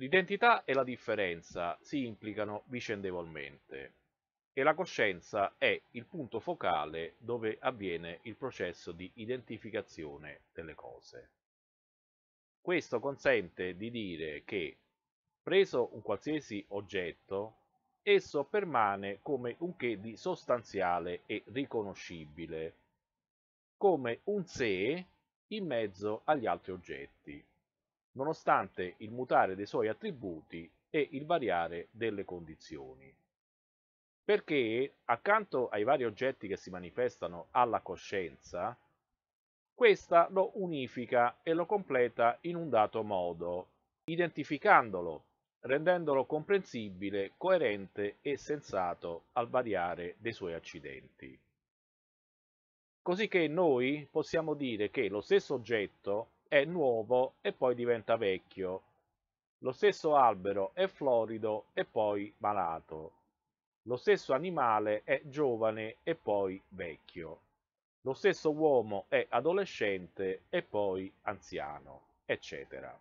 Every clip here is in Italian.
L'identità e la differenza si implicano vicendevolmente e la coscienza è il punto focale dove avviene il processo di identificazione delle cose. Questo consente di dire che, preso un qualsiasi oggetto, esso permane come un che di sostanziale e riconoscibile, come un sé in mezzo agli altri oggetti nonostante il mutare dei suoi attributi e il variare delle condizioni. Perché accanto ai vari oggetti che si manifestano alla coscienza, questa lo unifica e lo completa in un dato modo, identificandolo, rendendolo comprensibile, coerente e sensato al variare dei suoi accidenti. Cosicché noi possiamo dire che lo stesso oggetto è nuovo e poi diventa vecchio. Lo stesso albero è florido e poi malato. Lo stesso animale è giovane e poi vecchio. Lo stesso uomo è adolescente e poi anziano, eccetera.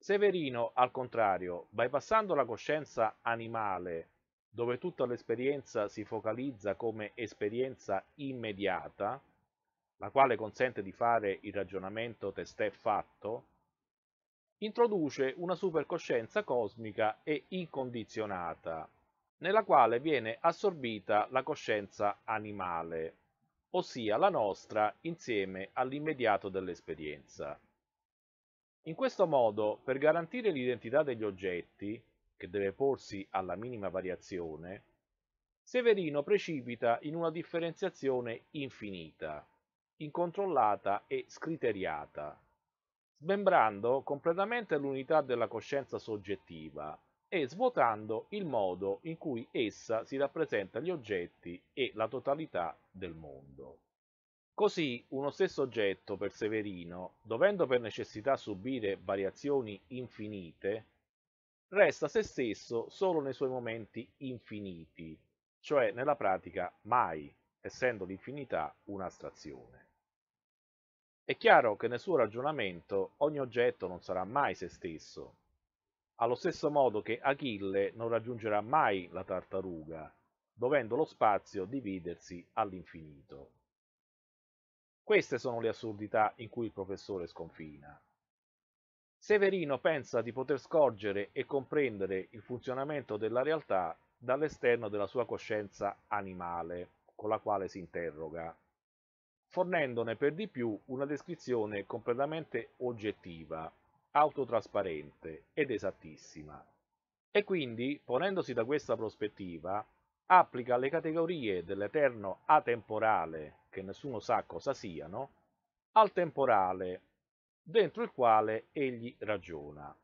Severino, al contrario, bypassando la coscienza animale, dove tutta l'esperienza si focalizza come esperienza immediata, la quale consente di fare il ragionamento testè fatto, introduce una supercoscienza cosmica e incondizionata, nella quale viene assorbita la coscienza animale, ossia la nostra insieme all'immediato dell'esperienza. In questo modo, per garantire l'identità degli oggetti, che deve porsi alla minima variazione, Severino precipita in una differenziazione infinita, incontrollata e scriteriata, smembrando completamente l'unità della coscienza soggettiva e svuotando il modo in cui essa si rappresenta gli oggetti e la totalità del mondo. Così uno stesso oggetto per Severino, dovendo per necessità subire variazioni infinite, resta se stesso solo nei suoi momenti infiniti, cioè nella pratica mai, essendo l'infinità un'astrazione. È chiaro che nel suo ragionamento ogni oggetto non sarà mai se stesso, allo stesso modo che Achille non raggiungerà mai la tartaruga, dovendo lo spazio dividersi all'infinito. Queste sono le assurdità in cui il professore sconfina. Severino pensa di poter scorgere e comprendere il funzionamento della realtà dall'esterno della sua coscienza animale, con la quale si interroga, fornendone per di più una descrizione completamente oggettiva, autotrasparente ed esattissima. E quindi, ponendosi da questa prospettiva, applica le categorie dell'eterno atemporale, che nessuno sa cosa siano, al temporale, dentro il quale egli ragiona,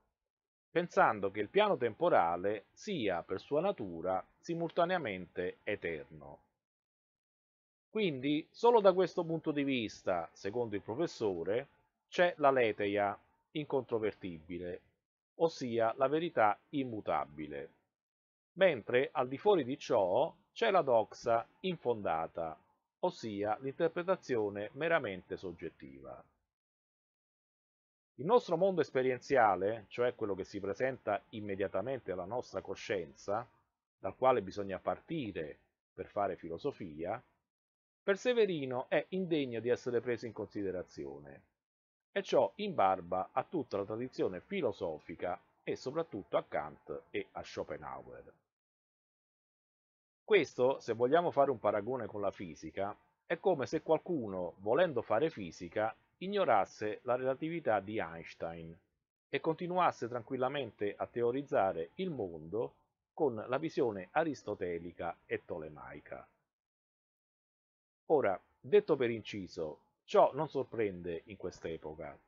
pensando che il piano temporale sia per sua natura simultaneamente eterno. Quindi solo da questo punto di vista, secondo il professore, c'è la leteia incontrovertibile, ossia la verità immutabile, mentre al di fuori di ciò c'è la doxa infondata, ossia l'interpretazione meramente soggettiva. Il nostro mondo esperienziale, cioè quello che si presenta immediatamente alla nostra coscienza, dal quale bisogna partire per fare filosofia, Perseverino è indegno di essere preso in considerazione, e ciò in barba a tutta la tradizione filosofica e soprattutto a Kant e a Schopenhauer. Questo, se vogliamo fare un paragone con la fisica, è come se qualcuno, volendo fare fisica, ignorasse la relatività di Einstein e continuasse tranquillamente a teorizzare il mondo con la visione aristotelica e tolemaica. Ora, detto per inciso, ciò non sorprende in quest'epoca.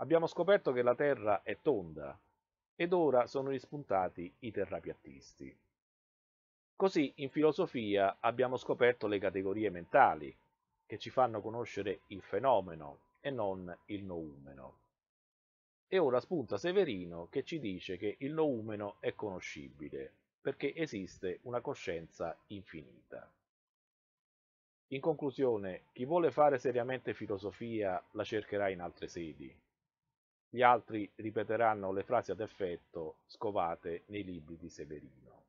Abbiamo scoperto che la Terra è tonda ed ora sono rispuntati i terrapiattisti. Così in filosofia abbiamo scoperto le categorie mentali che ci fanno conoscere il fenomeno e non il noumeno. E ora spunta Severino che ci dice che il noumeno è conoscibile perché esiste una coscienza infinita. In conclusione, chi vuole fare seriamente filosofia la cercherà in altre sedi. Gli altri ripeteranno le frasi ad effetto scovate nei libri di Severino.